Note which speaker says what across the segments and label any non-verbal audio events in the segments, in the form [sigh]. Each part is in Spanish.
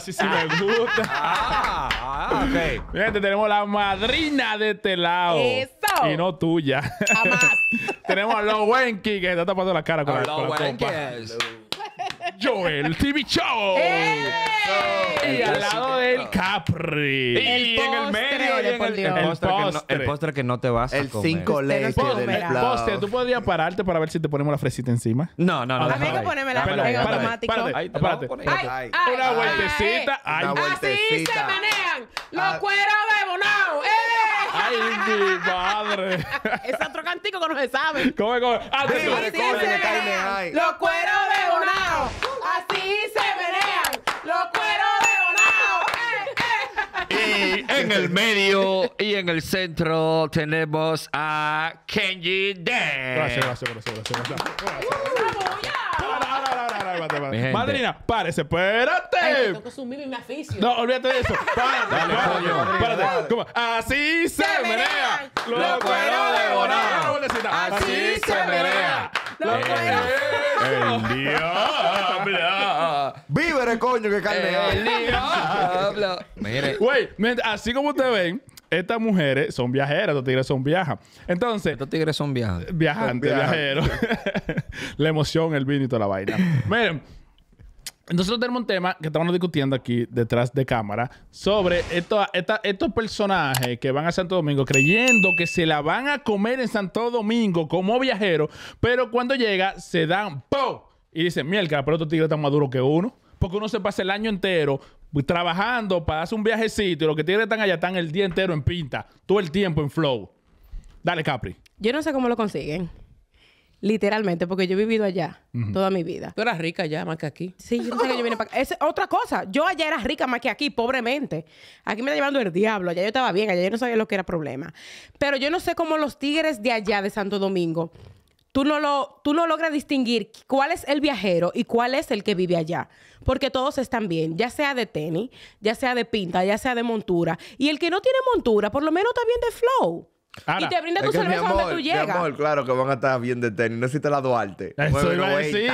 Speaker 1: si sí me gusta. ah, ah ok. tenemos la madrina de este lado. Eso. Y no tuya. Jamás. [laughs] tenemos a los Wenki que está tapando la cara con, la, con la Wenki. Joel
Speaker 2: TV Show. ¡Ey! Y al lado del Capri. El y en el medio y en el, el postre. que no- el postre que no te vas a El comer. 5 leches Usted postre.
Speaker 1: tú podrías pararte para ver si te ponemos la fresita encima. No, no, no. A mí que poneme ponerme la fresita. en dámelo ahí. automático. Ahí
Speaker 3: Espérate, te la Ay, Una vueltecita. Así se manejan
Speaker 4: manean los ah. cueros bebonados. ¡Eh!
Speaker 3: ay, mi madre.
Speaker 4: [laughs] Es otro cantico que no se sabe. ¿Cómo, come. Ah, Así se
Speaker 5: manejan los
Speaker 4: cueros
Speaker 2: en el medio [laughs] y en el centro tenemos a Kenji De.
Speaker 1: Gracias, gracias, gracias, gracias. Madrina, párese, espérate.
Speaker 4: No, olvídate de eso. Así se, menea.
Speaker 2: Así se menea. Eh,
Speaker 3: el el coño, que carne eh, El diablo.
Speaker 1: Mire. Güey, así como ustedes ven, estas mujeres son viajeras, estos tigres son viajas. Entonces. Estos tigres son viajantes. Viajantes, viajeros. [laughs] la emoción, el vino y toda la vaina. Miren. Nosotros tenemos un tema que estamos discutiendo aquí detrás de cámara sobre estos personajes que van a Santo Domingo creyendo que se la van a comer en Santo Domingo como viajeros, pero cuando llega se dan ¡po! y dicen, mierda, pero otro tigres están más que uno. Porque uno se pasa el año entero trabajando para hacer un viajecito y los que tigres están allá están el día entero en pinta, todo el tiempo en flow. Dale, Capri.
Speaker 5: Yo no sé cómo lo consiguen. Literalmente, porque yo he vivido allá toda mi vida. Tú eras rica allá más que aquí. Sí, yo no sé que yo vine para acá. Es otra cosa. Yo allá era rica más que aquí, pobremente. Aquí me está llevando el diablo. Allá yo estaba bien, allá yo no sabía lo que era problema. Pero yo no sé cómo los tigres de allá, de Santo Domingo, tú no, lo, tú no logras distinguir cuál es el viajero y cuál es el que vive allá. Porque todos están bien, ya sea de tenis, ya sea de pinta, ya sea de montura. Y el que no tiene montura, por lo menos está bien de flow
Speaker 3: y te brinda tu cerveza donde tú llegas. claro que van a estar bien de tenis. Necesita la Duarte. Eso iba a Yo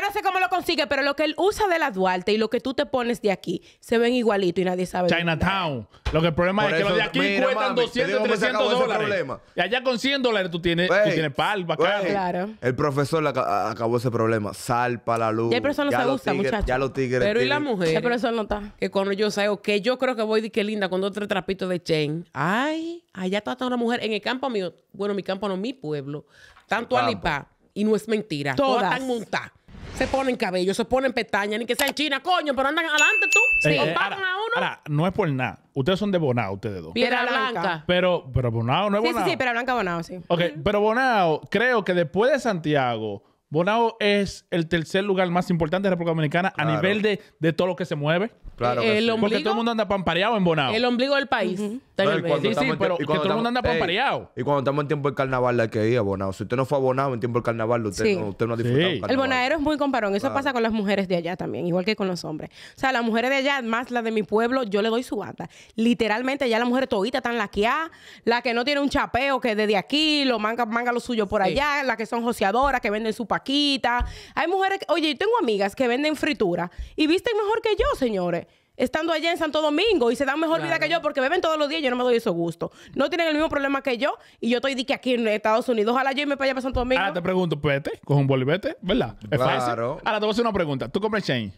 Speaker 5: no sé cómo lo consigue, pero lo que él usa de la Duarte y lo que tú te pones de aquí se ven igualito y nadie sabe. Chinatown. Lo que el problema es que los de aquí
Speaker 3: cuentan cuestan 200, 300 dólares.
Speaker 1: Y allá con 100 dólares tú tienes, tienes
Speaker 5: claro.
Speaker 3: El profesor acabó ese problema. Sal la luz. Ya el profesor no se gusta, muchachos. Ya los tigres. Pero y la mujer. El
Speaker 4: profesor no está. Que cuando yo salgo, que yo creo que voy de que linda con dos tres trapitos de Chen. Ay, allá está una mujer en el campo mío. Bueno, mi campo no, mi pueblo. Tanto Alipa Y no es mentira. Todas, están montadas. Se ponen cabello, se ponen pestañas, ni que sean China coño, pero andan adelante tú. Sí. Eh, a uno.
Speaker 1: no es por nada. Ustedes son de Bonao, ustedes dos. Piedra Blanca. Pero, pero Bonao no es Bonao. Sí, sí,
Speaker 5: Piedra Blanca Bonao, sí.
Speaker 1: Ok, pero Bonao, creo que después de Santiago, Bonao es el tercer lugar más importante de la República Dominicana a nivel de, de todo lo que se mueve. Claro el ombligo, Porque todo el mundo anda pampareado en
Speaker 4: Bonao. El ombligo del país. todo el mundo anda pampareado.
Speaker 3: y cuando estamos en tiempo del carnaval la que ir a Si usted no fue a en tiempo del carnaval, usted, no, ha disfrutado El bonaero
Speaker 5: es muy comparón. Eso pasa con las mujeres de allá también, igual que con los hombres. O sea, las mujeres de allá, más las de mi pueblo, yo le doy su banda Literalmente ya las mujeres toditas están laqueadas. La que no tiene un chapeo, que desde aquí lo manga, manga lo suyo por allá. Las que son joseadoras, que venden su paquita. Hay mujeres, oye, yo tengo amigas que venden fritura y visten mejor que yo, señores estando allá en Santo Domingo y se dan mejor vida que yo porque beben todos los días y yo no me doy eso gusto. No tienen el mismo problema que yo y yo estoy de que aquí en Estados Unidos. Ojalá yo me para allá para Santo Domingo. Ah, te pregunto, pues, vete,
Speaker 1: coge un bolivete, ¿verdad? claro. Ahora te voy a hacer una pregunta. ¿Tú compras chain?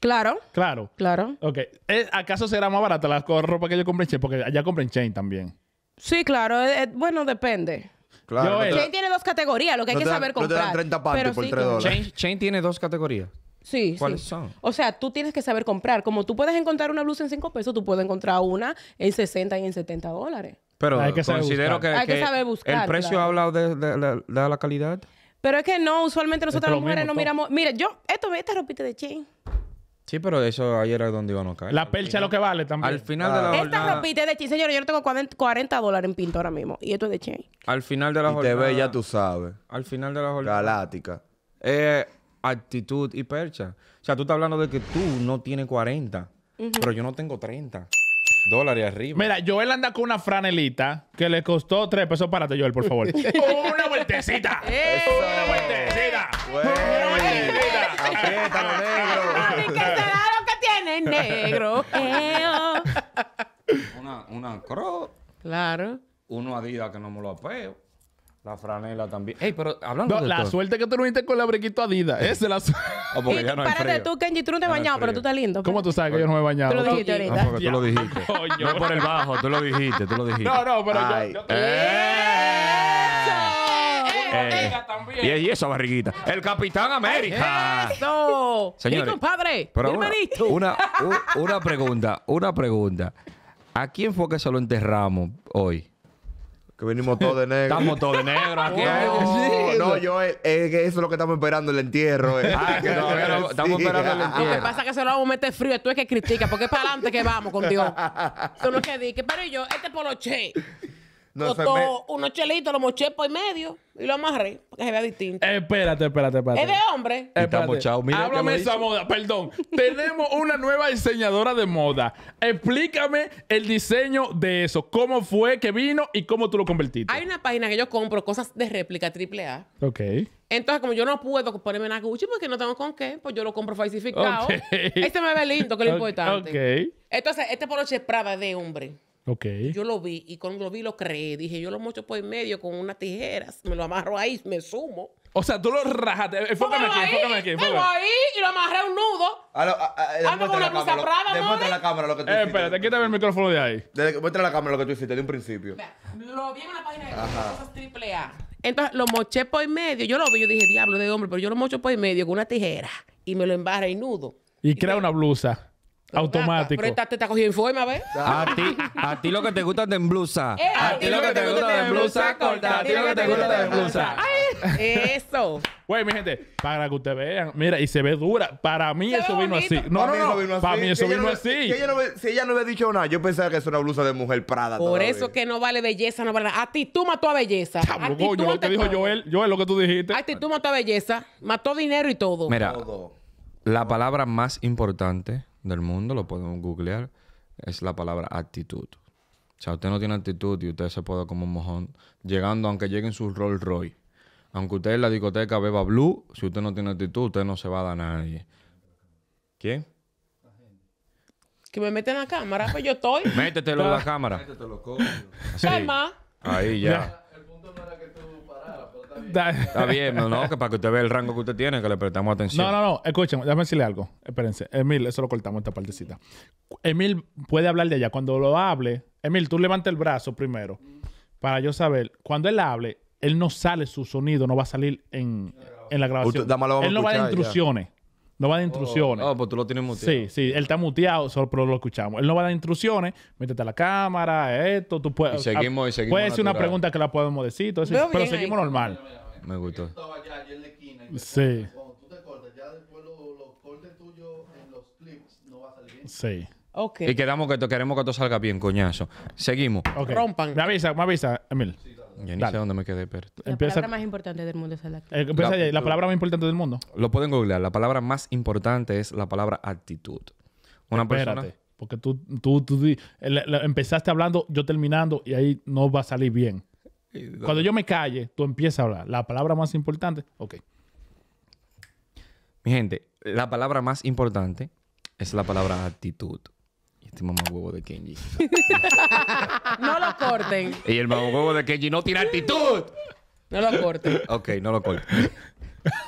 Speaker 1: Claro. Claro. Claro. Ok. ¿Acaso será más barata la ropa que yo compré en chain? Porque allá compran chain también.
Speaker 5: Sí, claro. Eh, eh, bueno, depende.
Speaker 2: Claro. Eh, chain
Speaker 5: tiene dos categorías, lo que hay que saber comprar. No te dan 30 pero por 3 dólares. Chain,
Speaker 2: Chain tiene dos categorías. Sí. ¿Cuáles son?
Speaker 5: O sea, tú tienes que saber comprar. Como tú puedes encontrar una blusa en 5 pesos, tú puedes encontrar una en 60 y en 70 dólares.
Speaker 2: Pero Hay que considero que, Hay que, saber buscar. ¿El precio habla hablado de, la calidad?
Speaker 5: Pero es que no, usualmente nosotros las mujeres no miramos. Mira, yo, esto, esta ropita de chain.
Speaker 2: Sí, pero eso ayer era donde iban a caer. La percha es lo que vale también. Al final de la jornada... Esta ropita
Speaker 5: de chin, señores. Yo no tengo 40 dólares en pinto ahora mismo. Y esto es de chain.
Speaker 2: Al final de la y te ves, ya tú sabes. Al final de la jornada... Galáctica. Eh, actitud y percha. O sea, tú estás hablando de que tú no tienes 40, pero yo no tengo 30 dólares arriba. Mira, Joel anda con una franelita que le costó 3 pesos.
Speaker 1: Párate, Joel, por favor.
Speaker 2: [laughs]
Speaker 4: ¡Una vueltecita! [laughs] Eso. ¡Una vueltecita! ¡Una vueltecita! ¡Apriétalo, negro! [laughs] ¿Qué da lo que tiene negro?
Speaker 2: una, una cro. Claro. Uno Adidas que no me lo apeo. La franela también. Ey, pero hablando no, La suerte que tú no viniste con la brequita Adidas. Esa es la suerte. Oh, [laughs] ah, porque y ya no hay párate frío.
Speaker 5: tú, Kenji, tú no te has bañado, pero tú estás lindo. ¿Cómo tú sabes que yo no me he bañado? Tú lo dijiste ahorita. No, porque tú lo
Speaker 2: dijiste. [laughs] no por el bajo, tú lo dijiste, tú lo dijiste. No, no, pero Ay. yo... yo... eh, y, esa barriguita. El Capitán América.
Speaker 4: Eso. Señores, compadre. Pero una, una,
Speaker 2: una pregunta, una pregunta. ¿A quién fue que se lo enterramos hoy? Que venimos todos
Speaker 3: de [laughs] negro. Estamos todos de negro aquí. No, eh. yo, es eh, eh, eso es lo que estamos esperando, el entierro. Ah, que
Speaker 4: [laughs] estamos esperando el entierro. Lo que pasa es que se lo vamos a meter frío, tú es que criticas, porque es para adelante que vamos con Dios. [laughs] Tú no que que pero yo, este poloche.
Speaker 3: No, Costó
Speaker 4: unos chelitos, lo moché por medio y lo amarré porque se vea distinto.
Speaker 1: Espérate, espérate, espérate. Es de
Speaker 4: hombre. Está mochado. Mira
Speaker 1: Háblame esa moda. Perdón. [laughs] Tenemos una nueva diseñadora de moda. Explícame el diseño de eso. ¿Cómo fue que vino y cómo tú lo convertiste?
Speaker 4: Hay una página que yo compro cosas de réplica AAA. Ok. Entonces, como yo no puedo ponerme una Gucci porque no tengo con qué, pues yo lo compro falsificado. Este me ve lindo, que es lo importante. Ok. Entonces, este poloche es Prada de hombre. Ok. Yo lo vi y cuando lo vi lo creé. Dije, yo lo mocho por el medio con unas tijeras, me lo amarro ahí, me sumo.
Speaker 3: O sea, tú lo rajaste. Enfócame aquí, enfócame aquí. lo ahí
Speaker 4: y lo amarré un nudo.
Speaker 3: Ah, ah, ah con la blusa la cámara lo que tú eh, hiciste. Espérate, quítame el micrófono de ahí. Demuestra la cámara lo que tú hiciste de un principio.
Speaker 4: Lo vi en una página de cosas triple A. Entonces lo moché por el medio. Yo lo vi, yo dije, diablo de hombre, pero yo lo mocho por el medio con una tijera y me lo embarré y nudo.
Speaker 1: y crea una blusa. Automático. Pero te
Speaker 4: está cogiendo forma, A ti,
Speaker 1: a ti lo que te gusta es de blusa. a
Speaker 4: ti lo que te gusta de blusa A ti lo que te gusta de blusa. Eso.
Speaker 1: Güey, mi gente, para que ustedes vean,
Speaker 3: mira, y se ve dura. Para mí eso vino así. No, no, no. Para mí eso vino así. Si ella no hubiera dicho nada, yo pensaba que es una blusa de mujer Prada. Por eso
Speaker 4: que no vale belleza, no vale nada. tú mató a belleza. tú lo que dijo
Speaker 3: Joel, Joel, lo que tú dijiste.
Speaker 4: tú mató a belleza, mató dinero y todo. Mira,
Speaker 2: la palabra más importante del mundo, lo podemos googlear, es la palabra actitud. O sea, usted no tiene actitud y usted se puede como un mojón, llegando, aunque lleguen su Rolls Royce. Aunque usted en la discoteca beba blue, si usted no tiene actitud, usted no se va a dar a nadie. ¿Quién?
Speaker 4: Que me meten la cámara, pues yo estoy. Métetelo en la [laughs] cámara.
Speaker 2: Ahí ya. Está bien, no, que para que usted vea el rango que usted tiene, que le prestamos atención. No, no,
Speaker 1: no, escuchen, déjame decirle algo. Espérense, Emil, eso lo cortamos esta partecita. Emil puede hablar de allá. Cuando lo hable, Emil, tú levanta el brazo primero para yo saber. Cuando él hable, él no sale su sonido, no va a salir en, la grabación. él no va a dar instrucciones. No va de instrucciones.
Speaker 2: Ah, oh, oh, pues tú lo tienes muteado. Sí,
Speaker 1: sí. Él está muteado, solo, pero lo escuchamos. Él no va de intrusiones. Métete a la cámara, esto, tú puedes... Y seguimos, y seguimos Puede ser una pregunta que la podemos decir, todo eso, pero, seguimos normal. Me gustó. Sí.
Speaker 2: Sí. Okay. Y quedamos que queremos que todo salga bien, coñazo. Seguimos. Rompan. Me avisa, me avisa, Emil. Sí. Yo ni sé dónde me quedé, pero. La palabra
Speaker 5: más importante del mundo es eh, la
Speaker 1: actitud. La- palabra más importante del mundo.
Speaker 2: Lo pueden googlear. La palabra más importante es la palabra actitud. Una
Speaker 1: Porque tú, tú, tú eh, empezaste hablando, yo terminando, y ahí no va a salir bien. Cuando yo me calle, tú empiezas a hablar. La palabra más importante, ok.
Speaker 2: Mi gente, la palabra más importante es la palabra actitud este huevo de Kenji.
Speaker 4: no lo corten.
Speaker 2: Y el mamá huevo de Kenji no tiene
Speaker 4: actitud. No lo
Speaker 2: corten. Ok, no lo corten.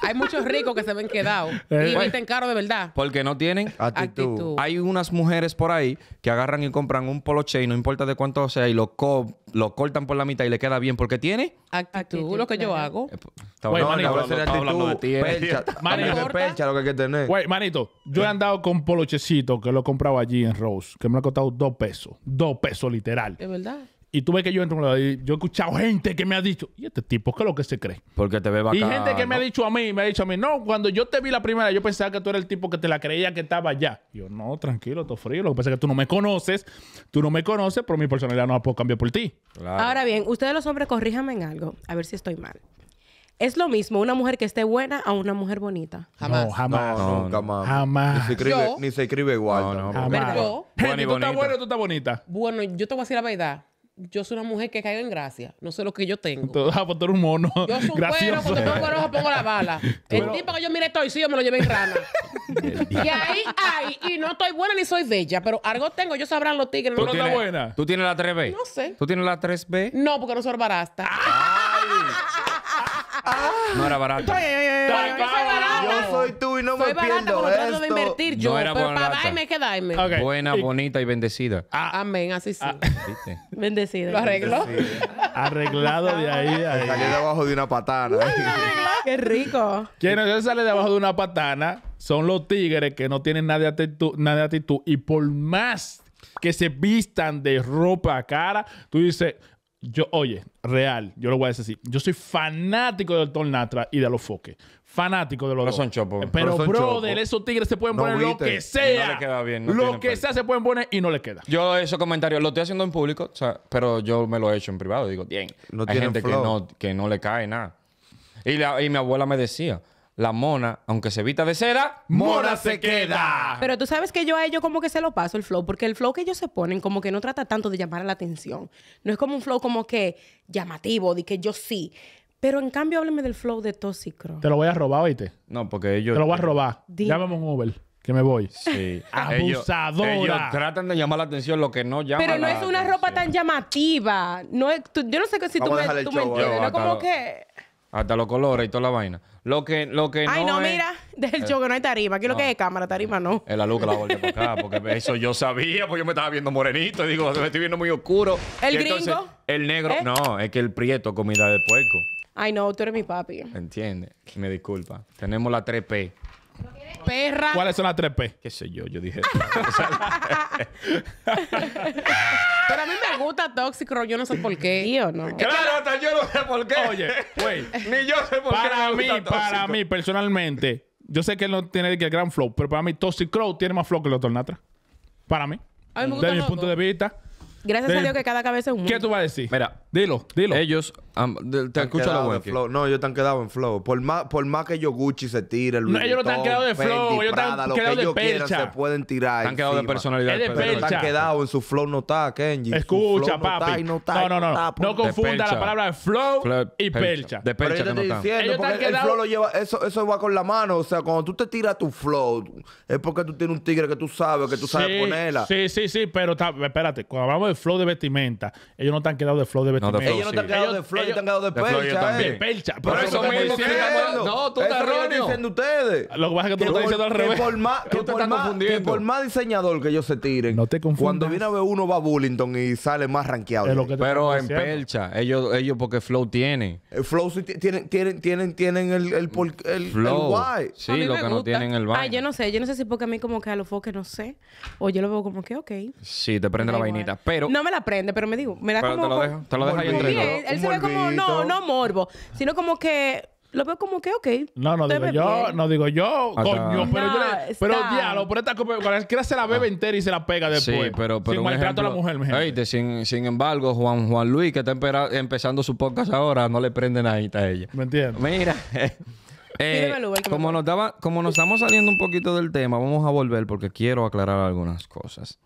Speaker 4: Hay muchos ricos que se ven quedados [laughs] eh, y visten caro de verdad.
Speaker 2: Porque no tienen actitud. Hay unas mujeres por ahí que agarran y compran un poloche y no importa de cuánto sea, y lo, cortan por la mitad y le queda bien porque
Speaker 4: tiene actitud, lo que yo hago.
Speaker 2: manito,
Speaker 3: manito,
Speaker 1: yo he andado con polochecito que lo he comprado allí en Rose, que me ha costado dos pesos. Dos pesos, literal. ¿De verdad? Y tú ves que yo entro yo he escuchado gente que me ha dicho, ¿y este tipo qué es lo que se cree? Porque te ve bacán. Y gente que me ha dicho a mí, me ha dicho a mí, no, cuando yo te vi la primera, yo pensaba que tú eras el tipo que te la creía que estaba allá. yo, no, tranquilo, todo frío. Lo que pasa es que tú no me conoces, tú no me conoces, pero mi personalidad no la puedo cambiar por ti.
Speaker 5: Ahora bien, ustedes los hombres, corríjanme en algo, a ver si estoy mal. Es lo mismo una mujer que esté buena a una mujer bonita.
Speaker 3: Jamás. No, jamás. nunca Jamás. Ni se escribe, igual. No, no,
Speaker 5: jamás.
Speaker 3: Pero,
Speaker 1: yo, bonita.
Speaker 4: Bueno, yo te voy a decir la verdad yo soy una mujer que caigo en gracia. No sé lo que yo tengo.
Speaker 1: Entonces, vas a un mono. Yo soy un cuero, cuando pongo el ojo, pongo la bala. [laughs] El
Speaker 4: tipo que yo mire estoy sí yo me lo llevé en rana. [laughs] y ahí hay, y no estoy buena ni soy bella, pero algo tengo, yo sabrán los tigres. ¿Tú no estás buena?
Speaker 2: ¿Tú tienes la 3B? No sé. ¿Tú tienes la 3B?
Speaker 4: No, porque no soy barasta. ¡Ay! no era barato. Pues, eh, eh, eh, yo
Speaker 3: soy tú y no me pierdo como esto. de
Speaker 4: invertir yo, era pero para que darme. Buena,
Speaker 2: bonita y bendecida.
Speaker 4: Ah, amén, así sí. Ah. Bendecida. ¿Lo arregló?
Speaker 2: Arreglado
Speaker 1: de ahí a ahí. debajo de una patana.
Speaker 4: Qué rico.
Speaker 1: Quienes se sale debajo de una patana son los tigres que no tienen nada de actitud, nada de actitud. Y por más que se vistan de ropa cara, tú dices, yo, oye, real, yo lo voy a decir así. Yo soy fanático del Tornatra y de los foques. Fanático de los pero Son
Speaker 2: eh, pero, brother,
Speaker 1: esos tigres se pueden poner lo que sea. lo que sea se pueden poner y no les queda.
Speaker 2: Yo esos comentarios lo estoy haciendo en público, pero yo me lo he hecho en privado. Digo, bien. hay gente que no, le cae nada. y mi abuela me decía, la mona, aunque se evita de cera, mona se queda. Pero
Speaker 5: tú sabes que yo a ellos como que se lo paso el flow, porque el flow que ellos se ponen como que no trata tanto de llamar la atención. No es como un flow como que llamativo, de que yo sí. Pero en cambio, hábleme del flow de Toxicro. Te lo voy
Speaker 1: a robar, oíste. No, porque ellos. Te lo voy a eh, robar. Dime. Llámame un Uber. Que me voy. Sí. [laughs] Abusadora. Ellos, tratan
Speaker 2: de llamar la atención lo que no llama. Pero no es una
Speaker 5: ropa tan llamativa. No yo no sé si tú, me, entiendes. No, como que.
Speaker 2: Hasta los colores y toda la vaina. Lo que, lo que Ay, no, mira,
Speaker 5: [laughs] del show eh. que no hay tarima. Aquí lo que es cámara, tarima no.
Speaker 2: Es la luz que la volteé para acá, porque eso yo sabía, porque yo me estaba viendo morenito. digo, me estoy viendo muy oscuro. ¿El gringo? el negro. ¿Eh? No, es que el prieto comida de puerco.
Speaker 5: Ay, no, tú eres mi papi.
Speaker 2: Entiende. Me disculpa. Tenemos la 3P.
Speaker 4: Perra. ¿Cuáles
Speaker 2: son las 3P? ¿Qué sé yo? Yo dije.
Speaker 4: [laughs] [laughs] Pero a mí me gusta Toxic Crow. yo no sé por qué. o no. Claro, hasta
Speaker 1: yo
Speaker 2: no sé por qué. Oye, güey. [laughs] Ni yo sé por qué. Para me mí, gusta para mí,
Speaker 4: personalmente,
Speaker 1: yo sé que él no tiene el gran flow, pero para mí Toxic Crow tiene más flow que los Tornatra. Para mí.
Speaker 5: desde mi punto de vista. Gracias a Dios que
Speaker 1: cada
Speaker 3: cabeza es un mundo. ¿Qué tú vas a decir? Mira, dilo, dilo. Ellos, te han quedado en Flow. No, ellos te han quedado en flow. Por más, por más que yo Gucci se tire, no, ellos no te han quedado de flow, ellos te han quedado de se pueden tirar. Están han quedado de personalidad. Es Pero te han quedado en su flow no está, Kenji. Escucha, papá papi. No, no, no, no, no. confunda la palabra flow, y percha. De Pero te estoy diciendo, porque el flow lo lleva, eso, eso va con la mano. O sea, cuando tú te tiras tu flow, es porque tú tienes un tigre que tú sabes, que tú sabes ponerla.
Speaker 1: Sí, sí, sí, pero espérate, cuando vamos de flow de vestimenta. Ellos no te han quedado de flow de vestimenta. ellos no te han quedado de
Speaker 3: flow, ellos, te han quedado de percha. Eh. Pero, eso mismo que No, tú estás erróneo. diciendo ustedes. Lo que pasa es que tú estás diciendo al revés. Por más, Que por más diseñador que ellos se tiren. No te Cuando viene a ver uno va a Bullington y sale más rankeado. Pero en percha.
Speaker 2: Ellos, ellos porque flow
Speaker 3: tienen. Flow tienen, tienen, tienen, tienen el, el, el, guay. Sí, lo que no tienen
Speaker 2: el baño. Ah,
Speaker 5: yo no sé. Yo no sé si porque a mí como que a los foques no sé. O yo lo veo como que ok.
Speaker 2: Sí, te prende la vainita.
Speaker 5: Pero no me la prende, pero me digo. Me da como. Te lo dejo, ahí entre Él se ve como, no, no morbo, sino como que lo veo como que, ok. No, no digo yo,
Speaker 2: no digo
Speaker 3: yo,
Speaker 1: ah, coño, pero, pero, diablo, por esta se la bebe ah. entera y se la pega después. Sí, pero, pero sin maltrato a la mujer,
Speaker 2: sin, embargo, Juan Juan Luis, que está empezando su podcast ahora, no le prende nada a ella. ¿Me entiendes? Mira. [laughs] Eh, como, nos daba, como nos estamos saliendo un poquito del tema, vamos a volver porque quiero aclarar algunas cosas.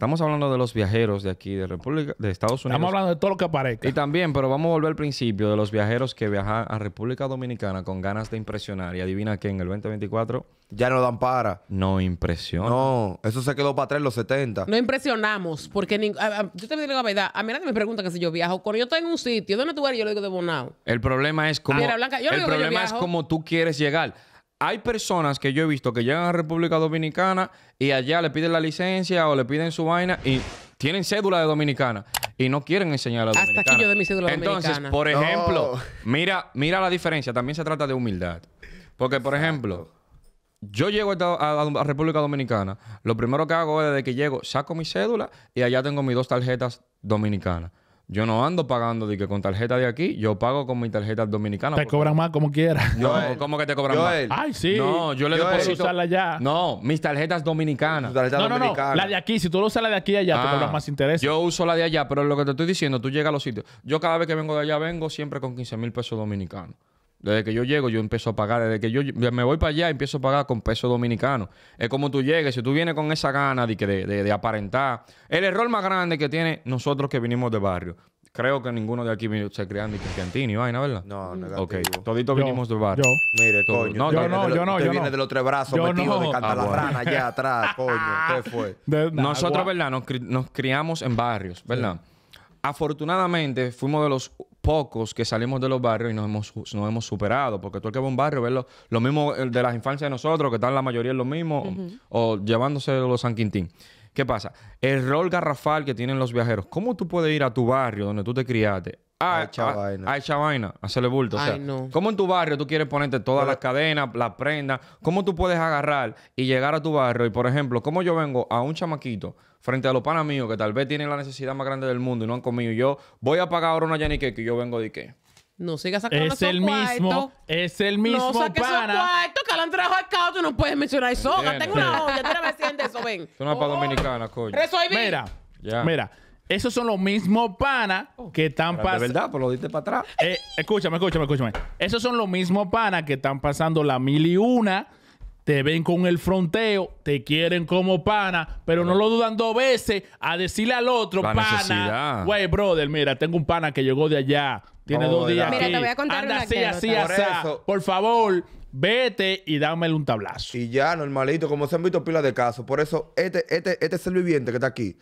Speaker 2: Estamos hablando de los viajeros de aquí, de República, de Estados Unidos. Estamos hablando de todo lo que aparece. Y también, pero vamos a volver al principio, de los viajeros que viajan a República Dominicana con ganas de impresionar. Y adivina que en el 2024...
Speaker 3: Ya no dan para. No impresiona. No, eso se quedó para atrás en los 70.
Speaker 2: No
Speaker 4: impresionamos, porque ni, yo te digo la verdad. A mí nadie me pregunta que si yo viajo. Cuando yo estoy en un sitio, ¿dónde tú eres? Yo le digo de Bonao.
Speaker 2: El problema es como... el problema es como tú quieres llegar hay personas que yo he visto que llegan a República Dominicana y allá le piden la licencia o le piden su vaina y tienen cédula de dominicana y no quieren enseñar a la Hasta aquí yo
Speaker 4: de mi cédula Entonces, por ejemplo,
Speaker 2: mira, mira la diferencia. También se trata de humildad. Porque, por ejemplo, yo llego a, República Dominicana. Lo primero que hago es, desde que llego, saco mi cédula y allá tengo mis dos tarjetas dominicanas. Yo no ando pagando de que con tarjeta de aquí, yo pago con mi tarjeta dominicana. Te cobran más como quieras. No, ¿cómo que te cobran más? Ay, sí. No, yo le Joel, Usarla allá. No, mis tarjetas dominicanas. no, no. La de aquí, si tú lo usas la de aquí allá, te cobran ah, más interés. Yo uso la de allá, pero lo que te estoy diciendo, tú llegas a los sitios. Yo cada vez que vengo de allá vengo siempre con 15 mil pesos dominicanos. Desde que yo llego, yo empiezo a pagar. Desde que yo me voy para allá, empiezo a pagar con peso dominicano. Es como tú llegues. Si tú vienes con esa gana de, de, aparentar. El error más grande que tiene nosotros que vinimos de barrio. Creo que ninguno de aquí se crean ni cristiantini, vaina, ¿verdad? No, negativo. Ok, toditos vinimos de barrio. Yo. Mire, coño. No, yo no, yo no. Usted yo viene del otro brazo metido de cantar ah, allá
Speaker 3: atrás, [laughs] coño. ¿Qué ah, fue? Nosotros,
Speaker 2: ¿verdad? Nos, criamos en barrios, ¿verdad? Afortunadamente, fuimos de los pocos que salimos de los barrios y nos hemos, hemos superado, porque tú el que va un barrio, ves lo, mismo eh, de las infancias de nosotros, que están la mayoría en lo mismo, o, o llevándose los San Quintín. ¿Qué pasa? El rol garrafal que tienen los viajeros. ¿Cómo tú puedes ir a tu barrio donde tú te criaste Ah, a, echar vaina. A, hecha vaina, hacerle bulto. Ay, no. ¿Cómo en tu barrio tú quieres ponerte todas las cadenas, las prendas? ¿Cómo tú puedes agarrar y llegar a tu barrio? Y por ejemplo, ¿cómo yo vengo a un chamaquito frente a los panas míos que tal vez tienen la necesidad más grande del mundo y no han comido? Y yo voy a pagar ahora una Yankee que yo vengo de qué.
Speaker 4: No sigas sacando es el mismo,
Speaker 2: Es el mismo no saques pana. No
Speaker 4: cuarto, que lo han trajo al caos Tú no puedes mencionar eso. Tengo una olla. no me de eso, ven. Es una oh. para
Speaker 2: dominicana, coño.
Speaker 1: Mira, mira. Esos son los mismos panas oh. que están pasando. De verdad, pues lo diste para atrás. Eh, escúchame, escúchame, escúchame. Esos son los mismos panas que están pasando la mil y una te ven con el fronteo, te quieren como pana, pero no lo dudan dos veces a decirle al otro pana. Güey, brother, mira, tengo un pana que llegó de allá, tiene dos
Speaker 5: días. Mira, te voy a contar Anda una así, así, así,
Speaker 3: por, favor. Vete y dámele un tablazo. Y ya, normalito, como se han visto pilas de casos. Por eso, este, este, este ser viviente que está aquí,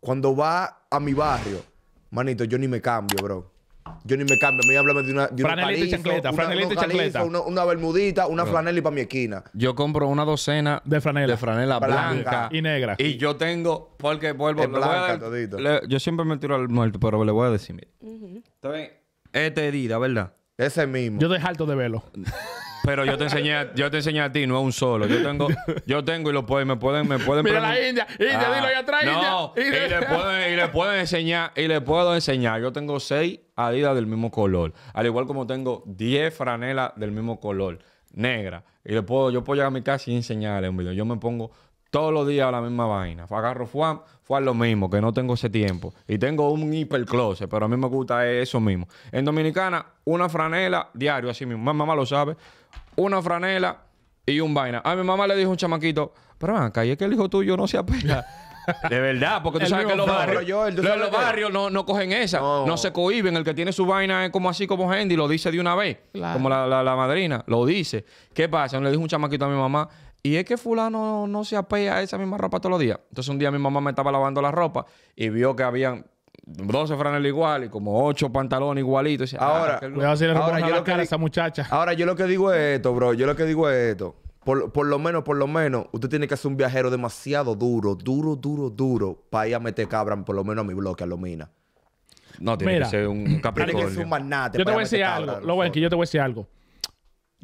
Speaker 3: cuando va a mi barrio, manito, yo ni me cambio, bro. Yo ni me cambio. Me voy de una, de una franelita y Una, y Una, bermudita, una y para mi esquina. Yo
Speaker 2: compro una docena de franela. De franela blanca, y negra. Y
Speaker 3: yo tengo, porque vuelvo
Speaker 2: blanca, todito. yo siempre me tiro al muerto, pero le voy a decir, mira.
Speaker 3: Está bien. Este ¿verdad? Ese mismo. Yo estoy alto de velo. [laughs] pero yo
Speaker 2: te enseñé, yo te enseñé a ti, no a un solo. Yo tengo, yo tengo y lo pueden, me pueden, me pueden. Mira la India, India, ah, dilo allá atrás, no, Y le, pueden, y le enseñar, y le puedo enseñar. Yo tengo seis Adidas del mismo color, al igual como tengo diez franelas del mismo color, negra. Y le puedo, yo puedo llegar a mi casa y enseñarle un video. Yo me pongo todos los días a la misma vaina. Agarro Juan, fue lo mismo, que no tengo ese tiempo. Y tengo un hiper pero a mí me gusta eso mismo. En Dominicana, una franela diario, así mismo. Más mamá lo sabe una franela y un vaina. A mi mamá le dijo un chamaquito, pero es que el hijo tuyo no se apega. [laughs] De verdad, porque tú sabes que los barrios, no, cogen esa, no. se cohiben. El que tiene su vaina es como así como Hendy, lo dice de una vez, como la, madrina, lo dice. ¿Qué pasa? Le dijo un chamaquito a mi mamá, y es que fulano no se apea a esa misma ropa todos los días. Entonces un día mi mamá me estaba lavando la ropa y vio que habían 12 franelas igual y como 8 pantalones igualitos. Ah, ahora, ahora, yo lo
Speaker 3: que, a esa muchacha. Ahora, yo lo que digo es esto, bro. Yo lo que digo es esto. Por, lo menos, por lo menos, usted tiene que ser un viajero demasiado duro, duro, duro, duro, para ir a meter cabra por lo menos a mi bloque, a mina. No, tiene que ser un capricornio. Tiene que ser Yo te
Speaker 4: voy a
Speaker 1: decir algo, lo que yo te voy a decir algo.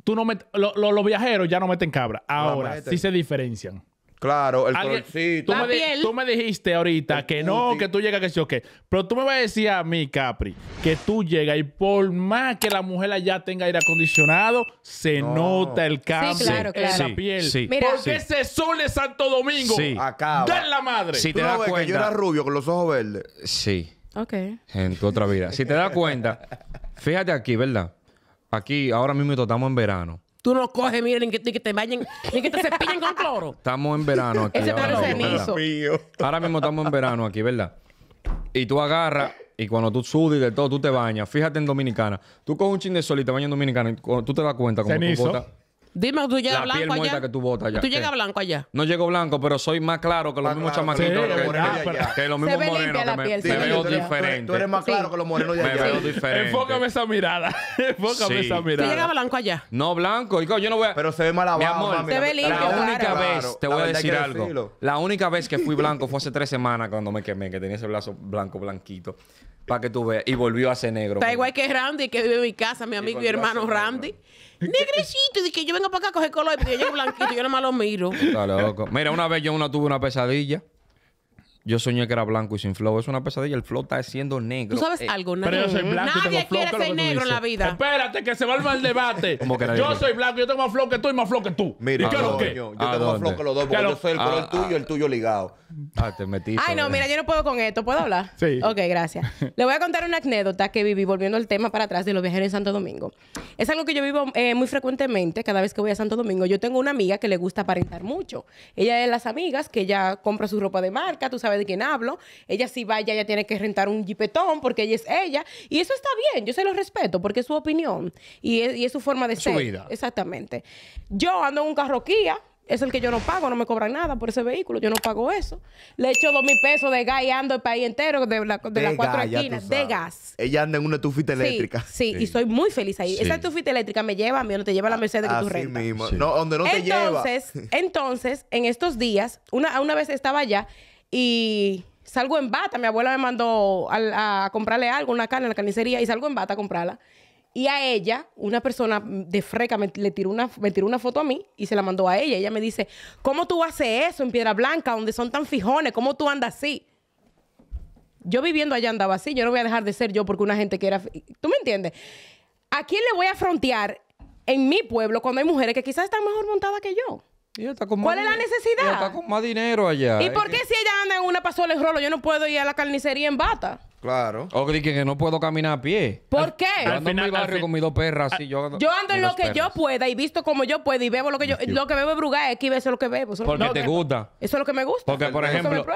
Speaker 1: Tú no los viajeros ya no meten cabra. Ahora, sí se diferencian. Claro, el colorcito. tú, me tú me dijiste ahorita que no, que tú llegas, que sí, qué. Pero tú me vas a decir a mí, Capri, que tú llegas y por más que la mujer allá tenga aire acondicionado, se nota el cambio en la piel. sí, ese sol de Santo Domingo? Sí. Acaba. la madre!
Speaker 2: Si te das cuenta. yo era rubio
Speaker 3: con los ojos verdes.
Speaker 2: Sí, Ok. en tu otra vida. Si te das cuenta, fíjate aquí, ¿verdad? Aquí, ahora mismo estamos en verano.
Speaker 4: Tú no coges, miren, que, que te bañen, ni que te cepillen con cloro.
Speaker 2: Estamos en verano aquí. Ese ahora, mismo, cenizo. ahora mismo estamos en verano aquí, ¿verdad? Y tú agarras y cuando tú sudes y de todo, tú te bañas. Fíjate en Dominicana. Tú coges un chin de sol y te bañas en Dominicana. Tú te das cuenta como tú
Speaker 4: Dime, tú llegas blanco allá.
Speaker 2: que tú, allá. llegas blanco allá. No llego blanco, pero soy más claro que los mismos claro, que, los mismos morenos. Me, veo diferente. Tú eres más claro que
Speaker 4: los morenos Me veo
Speaker 2: diferente.
Speaker 1: Enfócame
Speaker 4: esa mirada. [laughs] Enfócame esa mirada. Tú llegas blanco allá.
Speaker 2: No, blanco. Yo no voy a... Pero se ve mal abajo. se
Speaker 4: ve limpio. La única vez, te voy a decir
Speaker 2: algo. La única vez que fui blanco [laughs] fue hace tres semanas cuando me quemé, que tenía ese brazo blanco, blanquito. Para que tú veas. Y volvió a ser negro. Está igual
Speaker 4: que Randy, que vive en mi casa, mi amigo y, hermano Randy. Negrecito. Dice que yo vengo para acá a coger color, porque yo llego blanquito, yo nada más lo miro.
Speaker 2: Está loco. Mira, una vez yo una tuve una pesadilla. Yo soñé que era blanco y sin flow. Es una pesadilla. El flow está siendo negro. ¿Tú sabes eh,
Speaker 4: algo? Nadie, pero yo soy quiere ser negro en la vida.
Speaker 2: Espérate, que se va el mal debate. [laughs] yo soy blanco, yo tengo más flow que tú y más flow que tú. Mira, ¿Y qué que? Yo tengo más flow que los dos porque yo soy el color ah, tuyo y el tuyo ligado. Ah, te metiste. Ay, no, mira, yo no
Speaker 5: puedo con esto. ¿Puedo hablar? sí. Ok, gracias. [laughs] Le voy a contar una anécdota que viví volviendo al tema para atrás de los viajeros en Santo Domingo. Es algo que yo vivo eh, muy frecuentemente cada vez que voy a Santo Domingo. Yo tengo una amiga que le gusta aparentar mucho. Ella es de las amigas que ya compra su ropa de marca, tú sabes de quién hablo. Ella si va ella tiene que rentar un jipetón porque ella es ella. Y eso está bien, yo se lo respeto porque es su opinión y es, su forma de su ser. Vida. Exactamente. Yo ando en un carro es el que yo no pago, no me cobran nada por ese vehículo, yo no pago eso. Le echo dos mil pesos de gas y ando el país entero de, las cuatro gas, esquinas, de gas.
Speaker 3: Ella anda en una estufita eléctrica. Sí, y
Speaker 5: soy muy feliz ahí. Esa estufita eléctrica me lleva a mí, no te lleva la ah, Mercedes que tú rentas. mismo,
Speaker 3: donde no te lleva.
Speaker 5: Entonces, [laughs] en estos días, una vez estaba allá, y salgo en bata. Mi abuela me mandó a, comprarle algo, una carne en la carnicería, y salgo en bata a comprarla. Y a ella, una persona de freca me, le tiró una, me tiró una foto a mí y se la mandó a ella. Ella me dice, ¿cómo tú haces eso en Piedra Blanca, donde son tan fijones? ¿Cómo tú andas así? Yo viviendo allá andaba así. Yo no voy a dejar de ser yo porque una gente que era... ¿Tú me entiendes? ¿A quién le voy a frontear en mi pueblo cuando hay mujeres que quizás están mejor montadas que yo? ¿Cuál es la necesidad? está con
Speaker 2: más dinero allá. ¿Y por
Speaker 5: qué si ella anda en una pasola el rolo, yo no puedo ir a la carnicería en bata?
Speaker 2: Claro. O que, que no puedo caminar a pie.
Speaker 5: ¿Por qué? Yo ando en
Speaker 2: mi barrio con mis dos perras. yo, ando, yo ando en lo que yo
Speaker 5: pueda y visto como yo puedo. y bebo lo que yo... Lo que bebo es es que eso lo que bebo. Porque te gusta. Eso es lo que me gusta. Porque, por ejemplo...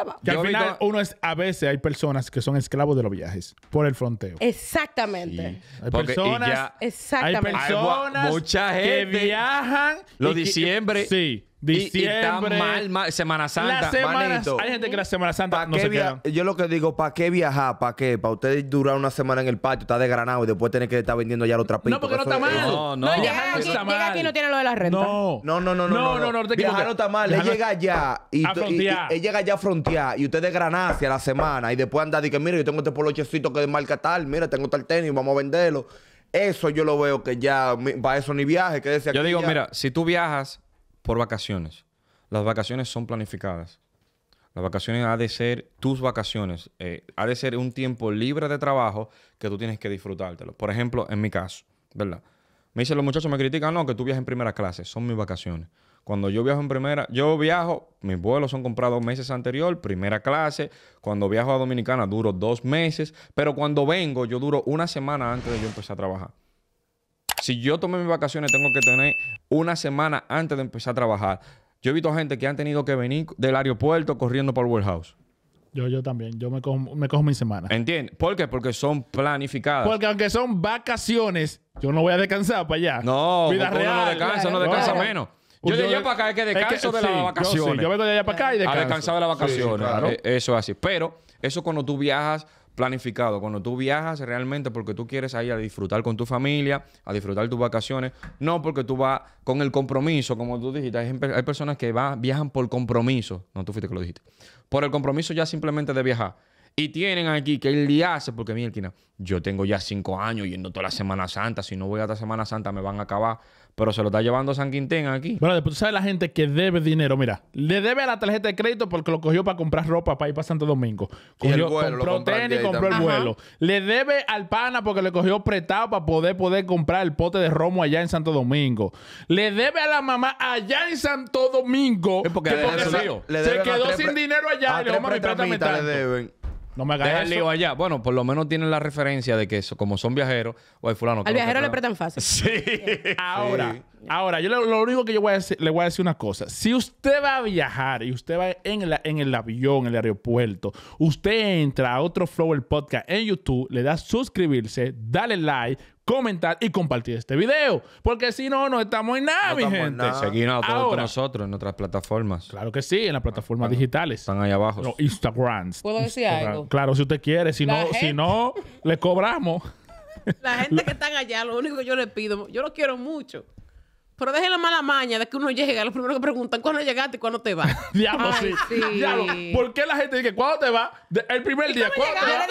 Speaker 5: uno es...
Speaker 1: A veces hay personas que son esclavos de los viajes por el fronteo.
Speaker 5: Exactamente. Hay personas... Exactamente. Hay personas mucha gente
Speaker 2: que viajan... Los diciembre... Sí. Diciembre. Y, y mal, mal, Semana Santa. La semana, manito, hay gente que la Semana Santa no se queda.
Speaker 3: Yo lo que digo, ¿para qué viajar? ¿Para qué? Para ustedes durar una semana en el patio, estar desgranado y después tener que estar vendiendo ya los trapitos. No, porque no está mal. No, no,
Speaker 2: no. Llega aquí, está mal. aquí no tiene lo de la renta.
Speaker 3: No, no, no, no. No, no, no, no, Viajar no está mal. Él llega allá. Y, a frontear. él llega allá a frontear y usted desgrana hacia la semana y después anda y que, mira, yo tengo este polochecito que marca tal, mira, tengo tal tenis, vamos a venderlo. Eso yo lo veo que ya, para eso ni viaje, que decía Yo digo, mira,
Speaker 2: si tú viajas por vacaciones. Las vacaciones son planificadas. Las vacaciones ha de ser tus vacaciones. Eh, ha de ser un tiempo libre de trabajo que tú tienes que disfrutártelo. Por ejemplo, en mi caso, ¿verdad? Me dicen los muchachos, me critican, no, que tú viajas en primera clase. Son mis vacaciones. Cuando yo viajo en primera, yo viajo, mis vuelos son comprados meses anterior, primera clase. Cuando viajo a Dominicana duro dos meses, pero cuando vengo yo duro una semana antes de yo empezar a trabajar. Si yo tomé mis vacaciones, tengo que tener una semana antes de empezar a trabajar. Yo he visto gente que han tenido que venir del aeropuerto corriendo para el warehouse.
Speaker 1: Yo, yo también. Yo me cojo, me cojo mi semana.
Speaker 2: ¿Entiendes? ¿Por qué? Porque son planificadas. Porque
Speaker 1: aunque son vacaciones, yo no voy a descansar para allá. No, Vida no descansa, no descansa menos. Yo de para acá es que descanso de las vacaciones. Yo, vengo de allá para
Speaker 2: acá y descanso. descansar de las vacaciones. claro. E-, eso es así. Pero eso cuando tú viajas planificado. Cuando tú viajas realmente porque tú quieres ir a disfrutar con tu familia, a disfrutar tus vacaciones, no porque tú vas con el compromiso, como tú dijiste. Hay, personas que viajan por compromiso. No, tú fuiste que lo dijiste. Por el compromiso ya simplemente de viajar. Y tienen aquí que el día hace, porque mira, yo tengo ya cinco años yendo toda la Semana Santa. Si no voy a la Semana Santa, me van a acabar pero se lo está llevando San Quintín aquí. Bueno, después tú sabes la gente
Speaker 1: que debe dinero. Mira, le debe a la tarjeta de crédito porque lo cogió para comprar ropa para ir para Santo Domingo. Cogió, el vuelo, compró tenis, compró el vuelo. Le debe al pana porque le cogió prestado para poder, poder comprar el pote de romo allá en Santo Domingo. Le debe a la mamá allá en Santo Domingo. porque, se, quedó sin dinero allá. y le Le
Speaker 2: no me hagas el lío allá. Bueno, por lo menos tienen la referencia de que eso, como son viajeros, o hay fulano. Al viajero le prestan
Speaker 5: fácil. [laughs] Sí. Ahora,
Speaker 2: ahora, yo lo, único que yo voy a decir, le voy a decir una
Speaker 1: cosa. Si usted va a viajar y usted va en, en el avión, en el aeropuerto, usted entra a otro Flow podcast en YouTube, le da suscribirse, dale like comentar y compartir este video. Porque si no, no estamos en nada, mi gente. Seguimos a nosotros en otras plataformas. Claro que sí, en las plataformas digitales. Están ahí abajo. Los ¿Puedo decir Instagram. algo? Claro, si usted quiere. Si no, si no, le cobramos.
Speaker 4: La gente que está allá, lo único que yo le pido, yo lo quiero mucho. Pero dejen la mala maña de que uno llega. Lo primero que preguntan, ¿cuándo llegaste y cuándo te vas? [laughs] Diablo, sí. ¿Por qué la gente dice, ¿cuándo te vas? El primer día, ¿cuándo te vas?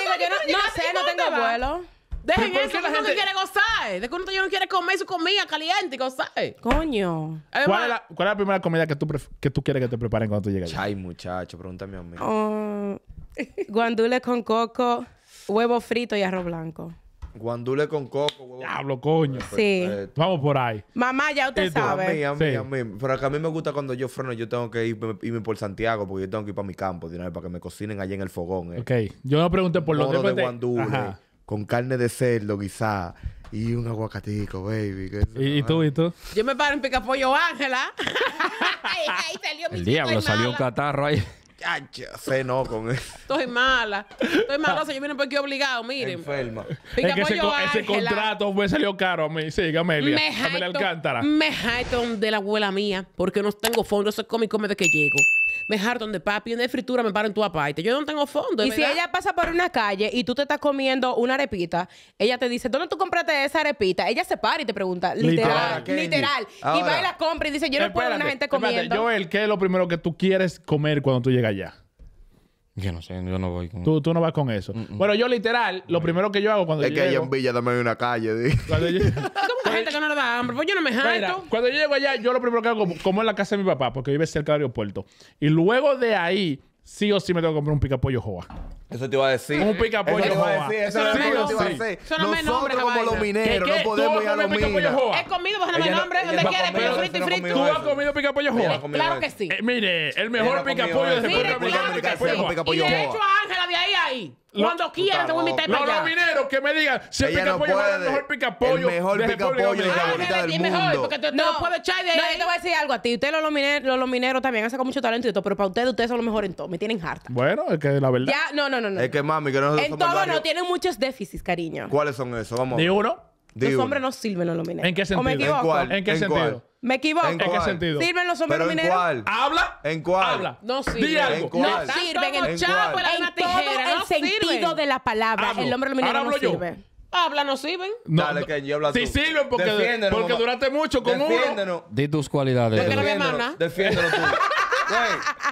Speaker 4: Yo no, sé, no tengo vuelo Dejen eso, que la uno gente... quiere gozar. De que uno no quiere comer su comida caliente y gozar.
Speaker 5: Coño.
Speaker 4: ¿Cuál, es
Speaker 1: la, ¿Cuál, es la, primera comida
Speaker 3: que tú, que tú quieres que te preparen cuando tú llegues Ay, muchacho, pregúntame a mí.
Speaker 4: Oh,
Speaker 5: guandules con coco, huevo frito y arroz blanco.
Speaker 3: Guandule con coco, huevo. Diablo,
Speaker 5: coño. Sí. Vamos por ahí. Mamá, ya usted sabe. A mí, a mí, a
Speaker 3: mí. Pero que a mí me gusta cuando yo freno, yo tengo que irme, por Santiago porque yo tengo que ir para mi campo para que me cocinen allá en el fogón. Eh. Ok. Yo no pregunté por los de, guandule con carne de cerdo quizá y un aguacatico, baby. ¿Y, tú, y tú?
Speaker 4: Yo me paro en pollo, Ángela. ahí, [laughs] salió mi El diablo, salió un catarro ahí sé,
Speaker 3: cenó con eso.
Speaker 4: Estoy mala. Estoy mala. yo miren porque pues obligado, miren.
Speaker 3: Enferma. que ese, contrato me
Speaker 1: salió caro a mí. Sí, Gamelia. Me Gamelia Alcántara. Me
Speaker 4: jarton de la abuela mía porque no tengo fondo. Eso es cómico de que llego. Me jarton de papi. de fritura me paro en tu aparte. Yo no tengo fondo. Y si ella
Speaker 5: pasa por una calle y tú te estás comiendo una arepita, ella te dice, ¿dónde tú compraste esa arepita? Ella se para y te pregunta. Literal. Literal. y va y la compra y dice, yo no puedo ver una gente comiendo.
Speaker 1: Espérate, Joel, ¿qué es lo primero que tú quieres comer cuando tú llegas? allá.
Speaker 2: Yo no sé, yo no voy
Speaker 1: con Tú, tú no vas con eso. Bueno, yo literal, lo primero que yo hago cuando Es que allá un en Villa también hay una calle. Hay [laughs] cuando [laughs] gente que no le da hambre? Pues yo no me cuando yo llego allá, yo lo primero que hago, como en la casa de mi papá, porque vive cerca del aeropuerto. Y luego de ahí, sí o sí me tengo que comprar un picapollo joa. Eso te iba a decir. Un picapollo pollo joa Eso te iba a decir. Eso no me nombre, como los mineros, no podemos ir a los mineros. He comido, pues no me nombre, donde quieres? frito y frito. ¿Tú has comido pollo joa? Claro que sí. Eh, mire, el mejor picapollo de República Dominicana el Y de hecho,
Speaker 4: Ángela, de ahí ahí. Cuando quieras te voy a para Los
Speaker 1: mineros que me digan si el pica pollo es el mejor pica pollo. El mejor pica pollo de ah, del mundo.
Speaker 5: no puede echar de ahí. No, yo te voy a decir algo a ti. Ustedes los mineros también hacen sacado mucho talento y todo, pero para ustedes, ustedes son los mejores en todo. Me tienen harta.
Speaker 3: Bueno, es que la verdad.
Speaker 5: Ya, no, no, no. Es que
Speaker 3: mami, que no En todo no,
Speaker 5: tienen muchos déficits, cariño.
Speaker 3: ¿Cuáles son esos? Vamos. Ni uno. Los hombres
Speaker 5: no sirven los mineros. ¿En qué sentido? ¿En qué sentido? Me equivoco. ¿En, qué sentido? ¿Sirven los hombres.
Speaker 3: mineros? Cuál? ¿Habla? ¿En cuál? Habla. No sirven. cuál? No sirven. En, en tijera,
Speaker 5: todo el sentido de
Speaker 4: la palabra. El hombre minero no sirve. Habla, no sirven.
Speaker 3: No, Dale, que yo tú. Sí sirven porque, porque duraste
Speaker 2: mucho con uno. Di tus cualidades. no Defiéndenos.
Speaker 5: Defiéndenos tú. [laughs]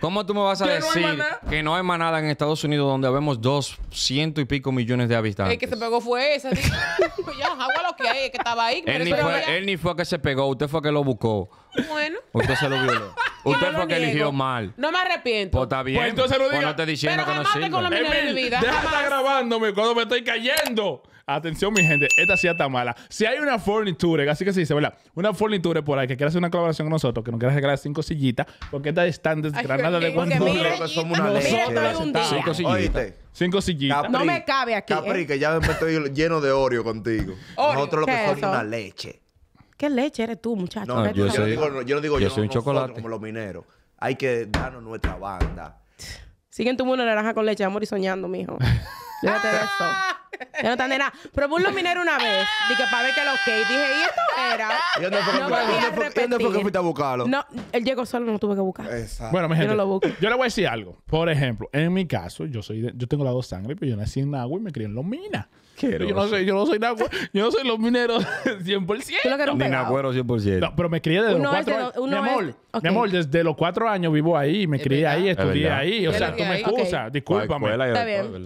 Speaker 2: ¿Cómo tú, me vas a decir, que no hay manada en Estados Unidos donde habemos dos ciento y pico millones de habitantes? El que
Speaker 4: se pegó fue ese. [laughs] ya, lo que hay, que estaba ahí. Él ni, fue,
Speaker 2: él ni fue que se pegó, usted fue que lo buscó. Bueno. Usted se lo violó. [laughs] Usted fue que eligió mal.
Speaker 4: No me arrepiento. Pues está bien. Pues entonces lo pues no te
Speaker 1: Pero que no sirve. Con la
Speaker 4: vida, estar
Speaker 1: grabándome cuando me estoy cayendo. Atención, mi gente, esta sí está mala. Si hay una forniture, así que se dice, ¿verdad? Una forniture por ahí que quiera hacer una colaboración con nosotros, que nos quiera regalar cinco sillitas, porque estas están tan Granada de cuando nosotros somos una
Speaker 5: Cinco
Speaker 3: sillitas. Cinco sillitas. no me cabe
Speaker 5: aquí. Capri, ¿eh? que
Speaker 3: ya me estoy lleno de oro contigo. nosotros lo que somos una leche.
Speaker 5: ¿Qué leche eres tú, muchacho? No, ah, yo, soy,
Speaker 3: digo yo, no digo yo, yo soy un chocolate. como los mineros. Hay que darnos nuestra banda.
Speaker 5: en tu mundo naranja con leche, amor y soñando, mijo. [laughs] Llévate de [laughs] Ya no tan de nada. Probé un luminero una vez. Dije, para ver que lo que. Dije, ¿y esto era. Yo no fue a buscarlo. No, él llegó solo, no tuve que buscar. Exacto.
Speaker 1: Bueno, Yo no lo busco. yo le voy a decir algo. Por ejemplo, en mi caso, yo soy yo tengo la dos sangre pero yo nací en agua y me crié en Los Minas. Yo no soy, yo no soy yo no soy los mineros 100%. [laughs] Tú Ni 100%. No, pero me crié desde los cuatro de años. mi, amor, amor, desde los cuatro años vivo ahí, me crié ahí, estudié ahí. O sea, tú me excusas, discúlpame.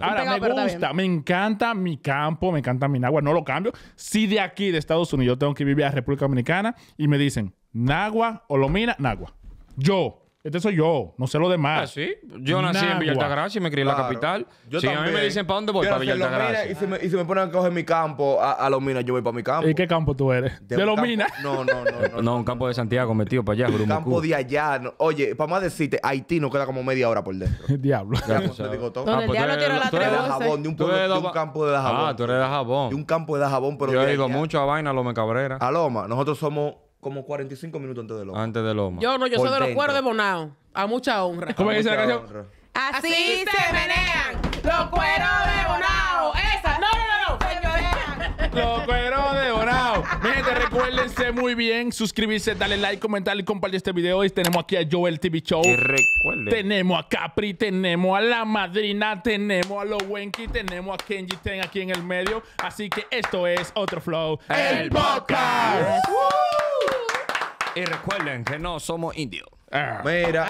Speaker 1: Ahora, me gusta, me encanta mi campo, me encanta mi agua, no lo cambio. Si de aquí, de Estados Unidos, yo tengo que vivir a República Dominicana y me dicen, Nagua, Olomina, Nagua. Yo, este soy yo, no sé lo demás. Ah, sí.
Speaker 3: Yo nací en Villa Gracia y me crié en la capital. Si a mí me dicen, ¿para dónde voy? para Villa Gracia. Y, si me, y si me ponen a coger mi campo a, los minas, yo voy para mi campo. ¿Y qué campo tú eres? ¿De, ¿De los minas? No, no, no.
Speaker 2: no, no, un campo de Santiago
Speaker 3: metido para allá. Un campo de allá. Oye, para más decirte, Haití nos queda como media hora por dentro. [laughs] diablo. Ya, pues, te digo todo. Donde ah, pues, la de un, de un campo de jabón. Ah, tú eres de jabón. De un campo de jabón, pero Yo digo mucho a vaina, Loma Cabrera. A Loma. Nosotros somos como 45 minutos antes de
Speaker 2: Loma. Antes de Loma. Yo no, yo soy de los cueros
Speaker 4: de Bonao. A mucha honra. ¿Cómo dice la canción? Así, se menean los cueros de Bonao. Esa. No, no, no, no. Señores. Los cueros de
Speaker 1: Bonao. miren gente, recuérdense muy bien suscribirse, darle like, comentar y compartir este video. Y tenemos aquí a Joel TV Show. recuerden. Tenemos a Capri, tenemos a la madrina, tenemos a los Wenki, tenemos a Kenji Ten aquí en el medio. Así que
Speaker 2: esto es otro flow. El podcast. Y recuerden que no somos indios. Ah. Mira.